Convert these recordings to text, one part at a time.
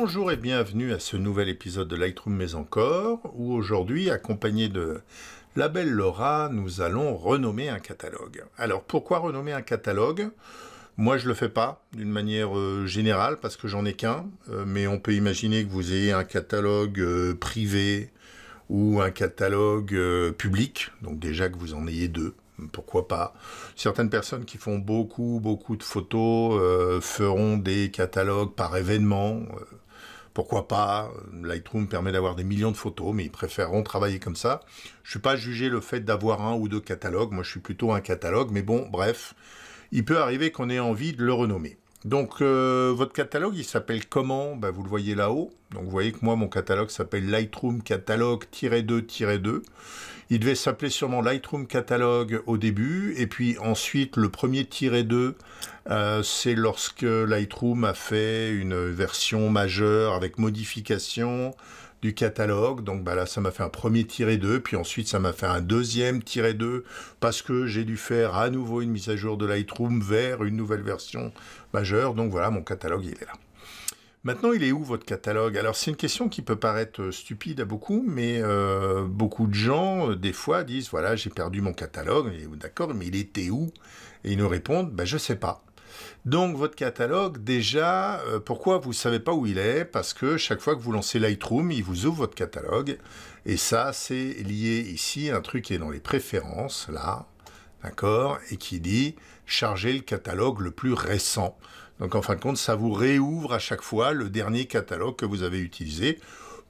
Bonjour et bienvenue à ce nouvel épisode de Lightroom Mais encore, où aujourd'hui, accompagné de la belle Laura, nous allons renommer un catalogue. Alors pourquoi renommer un catalogue moi, je le fais pas d'une manière euh, générale parce que j'en ai qu'un, euh, mais on peut imaginer que vous ayez un catalogue euh, privé ou un catalogue public, donc déjà que vous en ayez deux. Pourquoi pas Certaines personnes qui font beaucoup, beaucoup de photos feront des catalogues par événement pourquoi pas euh, Lightroom permet d'avoir des millions de photos, mais ils préféreront travailler comme ça. Je suis pas jugé le fait d'avoir un ou deux catalogues. Moi, je suis plutôt un catalogue, mais bon, bref, il peut arriver qu'on ait envie de le renommer. Donc, euh, votre catalogue, il s'appelle comment bah, Vous le voyez là-haut. Donc, vous voyez que moi, mon catalogue s'appelle Lightroom Catalogue-2-2. Il devait s'appeler sûrement Lightroom Catalogue au début. Et puis ensuite, le premier 2, euh, c'est lorsque Lightroom a fait une version majeure avec modification, du catalogue. Donc bah là, ça m'a fait un premier tiré 2, puis ensuite ça m'a fait un deuxième tiré 2, parce que j'ai dû faire à nouveau une mise à jour de Lightroom vers une nouvelle version majeure. Donc voilà, mon catalogue, il est là. Maintenant, il est où votre catalogue Alors, c'est une question qui peut paraître euh, stupide à beaucoup, mais euh, beaucoup de gens, euh, des fois, disent voilà, j'ai perdu mon catalogue, d'accord, mais il était où Et ils nous répondent ben, je sais pas. Donc votre catalogue, déjà, euh, pourquoi vous ne savez pas où il est Parce que chaque fois que vous lancez Lightroom, il vous ouvre votre catalogue. Et ça, c'est lié ici à un truc qui est dans les préférences, là, d'accord, et qui dit charger le catalogue le plus récent. Donc en fin de compte, ça vous réouvre à chaque fois le dernier catalogue que vous avez utilisé.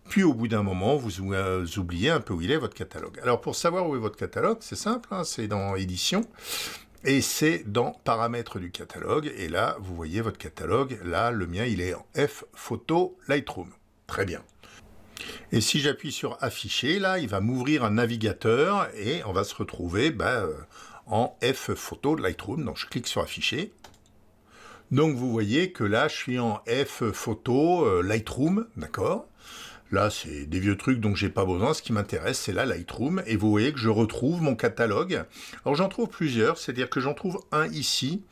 Puis au bout d'un moment, vous euh, oubliez un peu où il est votre catalogue. Alors pour savoir où est votre catalogue, c'est simple, hein, c'est dans édition. Et c'est dans paramètres du catalogue. Et là, vous voyez votre catalogue. Là, le mien, il est en F Photo Lightroom. Très bien. Et si j'appuie sur afficher, là, il va m'ouvrir un navigateur et on va se retrouver bah, euh, en F Photo Lightroom. Donc, je clique sur afficher. Donc, vous voyez que là, je suis en F Photo euh, Lightroom, d'accord Là, c'est des vieux trucs dont j'ai pas besoin. Ce qui m'intéresse, c'est la Lightroom. Et vous voyez que je retrouve mon catalogue. Alors, j'en trouve plusieurs. C'est-à-dire que j'en trouve un ici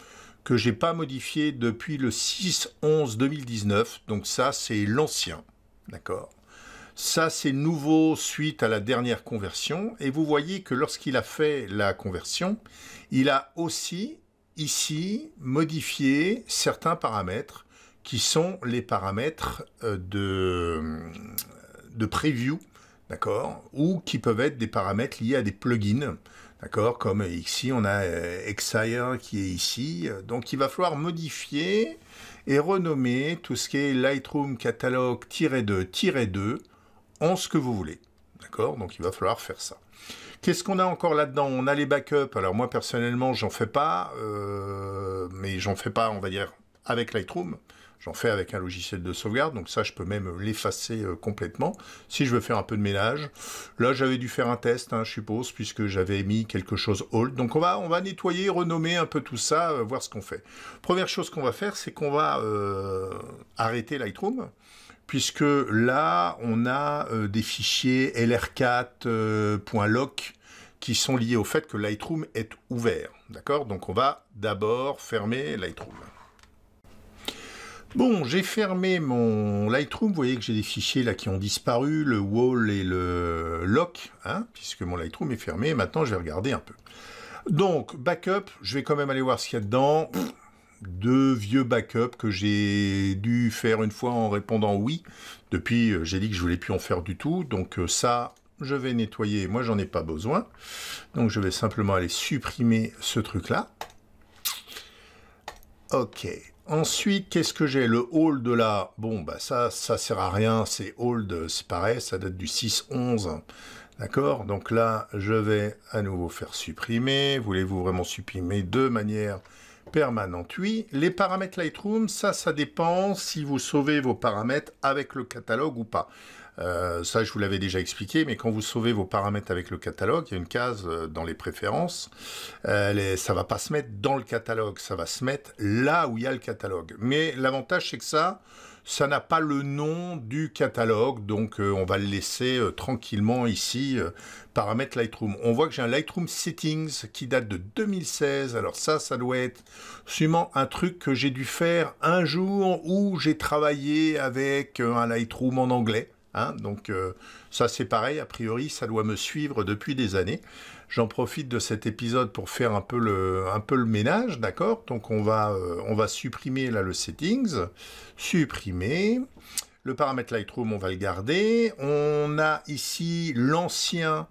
que j'ai pas modifié depuis le 6-11-2019. Donc ça, c'est l'ancien. D'accord ça, c'est nouveau suite à la dernière conversion. Et vous voyez que lorsqu'il a fait la conversion, il a aussi, ici, modifié certains paramètres qui sont les paramètres euh, de, de preview, d'accord, ou qui peuvent être des paramètres liés à des plugins, d'accord, comme ici on a euh, Exire qui est ici, donc il va falloir modifier et renommer tout ce qui est Lightroom catalog 2 2 en ce que vous voulez, d'accord, donc il va falloir faire ça. Qu'est-ce qu'on a encore là-dedans On a les backups. Alors moi personnellement, j'en fais pas, euh, mais j'en fais pas, on va dire, avec Lightroom. J'en fais avec un logiciel de sauvegarde, donc ça je peux même l'effacer euh, complètement. Si je veux faire un peu de ménage, là j'avais dû faire un test, hein, je suppose, puisque j'avais mis quelque chose HOLD. Donc on va, on va nettoyer, renommer un peu tout ça, euh, voir ce qu'on fait. Première chose qu'on va faire, c'est qu'on va euh, arrêter Lightroom, puisque là on a des fichiers lr4.loc qui sont liés au fait que Lightroom est ouvert. D'accord Donc on va d'abord fermer Lightroom. Bon, j'ai fermé mon Lightroom. Vous voyez que j'ai des fichiers là qui ont disparu, le wall et le lock, hein, puisque mon Lightroom est fermé. Maintenant, je vais regarder un peu. Donc, backup, je vais quand même aller voir ce qu'il y a dedans. Deux vieux backups que j'ai dû faire une fois en répondant oui. Depuis, euh, j'ai dit que je voulais plus en faire du tout. Donc euh, ça, je vais nettoyer. Moi, j'en ai pas besoin. Donc, je vais simplement aller supprimer ce truc-là. Ok. Ensuite, qu'est-ce que j'ai Le hold, de la... Bon, bah ça, ça sert à rien. C'est hold, C'est pareil, ça date du 6-11. D'accord Donc là, je vais à nouveau faire supprimer. Voulez-vous vraiment supprimer de manière permanente. Oui, les paramètres Lightroom, ça, ça dépend si vous sauvez vos paramètres avec le catalogue ou pas. Euh, ça, je vous l'avais déjà expliqué, mais quand vous sauvez vos paramètres avec le catalogue, il y a une case euh, dans les préférences. ça euh, ne ça va pas se mettre dans le catalogue, ça va se mettre là où il y a le catalogue. Mais l'avantage, c'est que ça, ça n'a pas le nom du catalogue, donc euh, on va le laisser euh, tranquillement ici, euh, paramètres Lightroom. On voit que j'ai un Lightroom Settings qui date de 2016. Alors ça, ça doit être sûrement un truc que j'ai dû faire un jour où j'ai travaillé avec un Lightroom en anglais. Hein. donc ça c'est pareil, a priori ça doit me suivre depuis des années. J'en profite de cet épisode pour faire un peu le, un peu le ménage, d'accord Donc on va, euh, on va supprimer là le settings, supprimer. Le paramètre Lightroom, on va le garder. On a ici l'ancien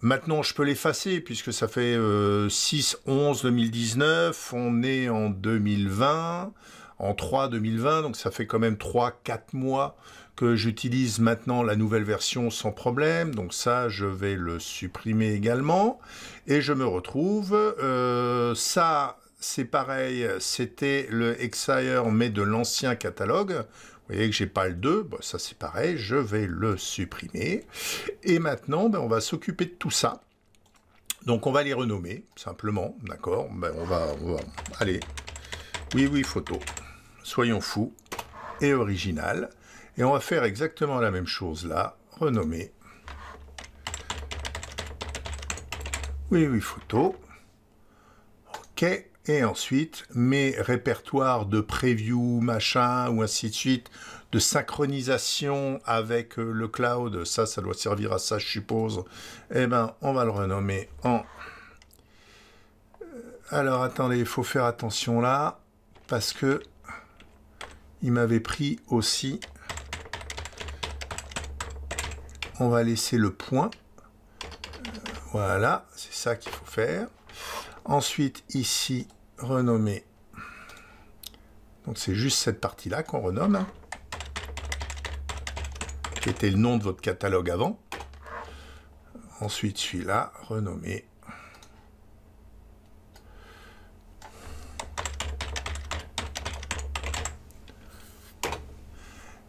Maintenant, je peux l'effacer puisque ça fait 6-11-2019, euh, on est en 2020, en 3 2020, donc ça fait quand même 3-4 mois que j'utilise maintenant la nouvelle version sans problème, donc ça je vais le supprimer également, et je me retrouve, euh, ça c'est pareil, c'était le Exire mais de l'ancien catalogue, vous voyez que j'ai pas le 2, ça c'est pareil, je vais le supprimer. Et maintenant, ben, on va s'occuper de tout ça. Donc on va les renommer, simplement, d'accord ben, on, va, on va... Allez, oui, oui, photo soyons fous et original. Et on va faire exactement la même chose là, renommer. Oui, oui, photo. OK. Et ensuite, mes répertoires de preview, machin, ou ainsi de suite, de synchronisation avec euh, le cloud, ça, ça doit servir à ça, je suppose. Eh ben, on va le renommer en... Euh, alors, attendez, il faut faire attention là, parce que il m'avait pris aussi. On va laisser le point. Voilà, c'est ça qu'il faut faire. Ensuite, ici, renommer. Donc c'est juste cette partie-là qu'on renomme, hein, qui était le nom de votre catalogue avant. Ensuite, celui-là, renommer.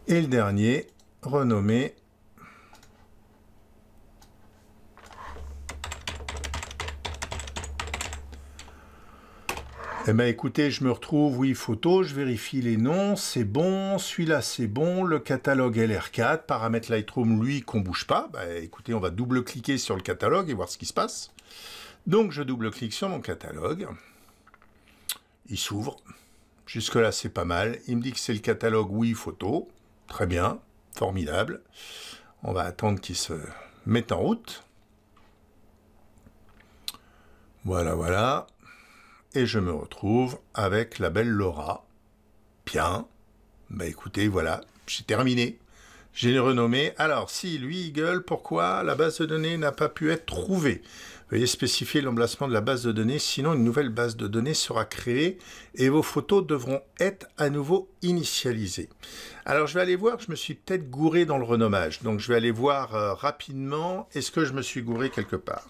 Et le dernier, renommé Eh bien écoutez, je me retrouve, oui, photo, je vérifie les noms, c'est bon, celui-là c'est bon, le catalogue LR4, paramètre Lightroom, lui, qu'on bouge pas. Bah, écoutez, on va double-cliquer sur le catalogue et voir ce qui se passe. Donc je double-clique sur mon catalogue, il s'ouvre, jusque-là c'est pas mal, il me dit que c'est le catalogue oui photo, Très bien, formidable. On va attendre qu'il se mette en route. Voilà, voilà. Et je me retrouve avec la belle Laura. Bien. Bah écoutez, voilà, j'ai terminé. J'ai renommé. Alors, si lui, eagle, gueule, pourquoi la base de données n'a pas pu être trouvée Veuillez spécifier l'emplacement de la base de données, sinon une nouvelle base de données sera créée et vos photos devront être à nouveau initialisées. Alors je vais aller voir, je me suis peut-être gouré dans le renommage, donc je vais aller voir euh, rapidement est-ce que je me suis gouré quelque part.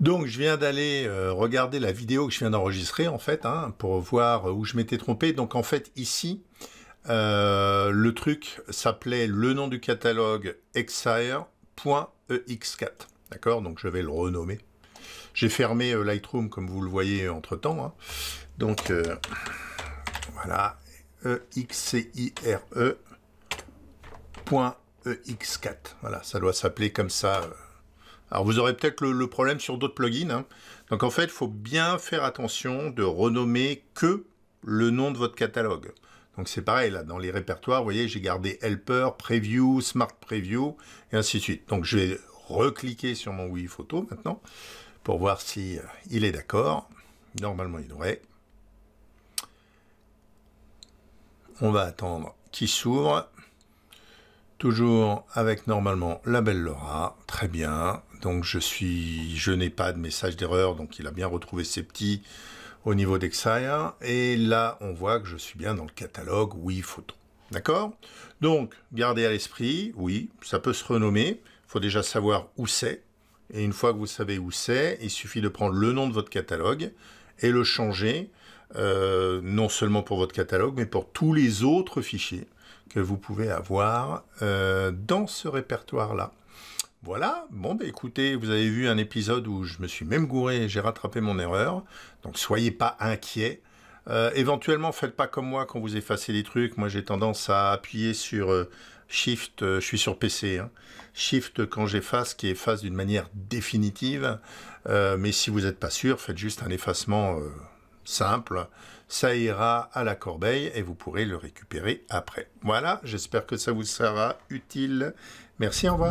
Donc je viens d'aller euh, regarder la vidéo que je viens d'enregistrer en fait hein, pour voir où je m'étais trompé. Donc en fait ici, euh, le truc s'appelait le nom du catalogue exireex 4 D'accord Donc je vais le renommer. J'ai fermé euh, Lightroom comme vous le voyez entre temps. Hein. Donc euh, voilà, exireex e e 4 Voilà, ça doit s'appeler comme ça. Alors vous aurez peut-être le, problème sur d'autres plugins. Hein. Donc en fait, il faut bien faire attention de renommer que le nom de votre catalogue. Donc c'est pareil, là, dans les répertoires, vous voyez, j'ai gardé Helper, Preview, Smart Preview, et ainsi de suite. Donc je vais recliquer sur mon Wii Photo maintenant, pour voir si euh, il est d'accord. Normalement, il devrait. On va attendre qu'il s'ouvre. Toujours avec normalement la belle Laura. Très bien. Donc je suis, je n'ai pas de message d'erreur, donc il a bien retrouvé ses petits au niveau d'Exire. Et là, on voit que je suis bien dans le catalogue Oui Photo. D'accord Donc, gardez à l'esprit, oui, ça peut se renommer. Il faut déjà savoir où c'est. Et une fois que vous savez où c'est, il suffit de prendre le nom de votre catalogue et le changer, euh, non seulement pour votre catalogue, mais pour tous les autres fichiers que vous pouvez avoir euh, dans ce répertoire-là. Voilà, bon ben, écoutez, vous avez vu un épisode où je me suis même gouré j'ai rattrapé mon erreur, donc soyez pas inquiet. Euh, éventuellement, faites pas comme moi quand vous effacez des trucs. Moi, j'ai tendance à appuyer sur euh, Shift. Euh, je suis sur PC. Hein. Shift quand j'efface, qui efface d'une manière définitive. mais si vous n'êtes pas sûr, faites juste un effacement simple. Ça ira à la corbeille et vous pourrez le récupérer après. Voilà. J'espère que ça vous sera utile Merci, au revoir.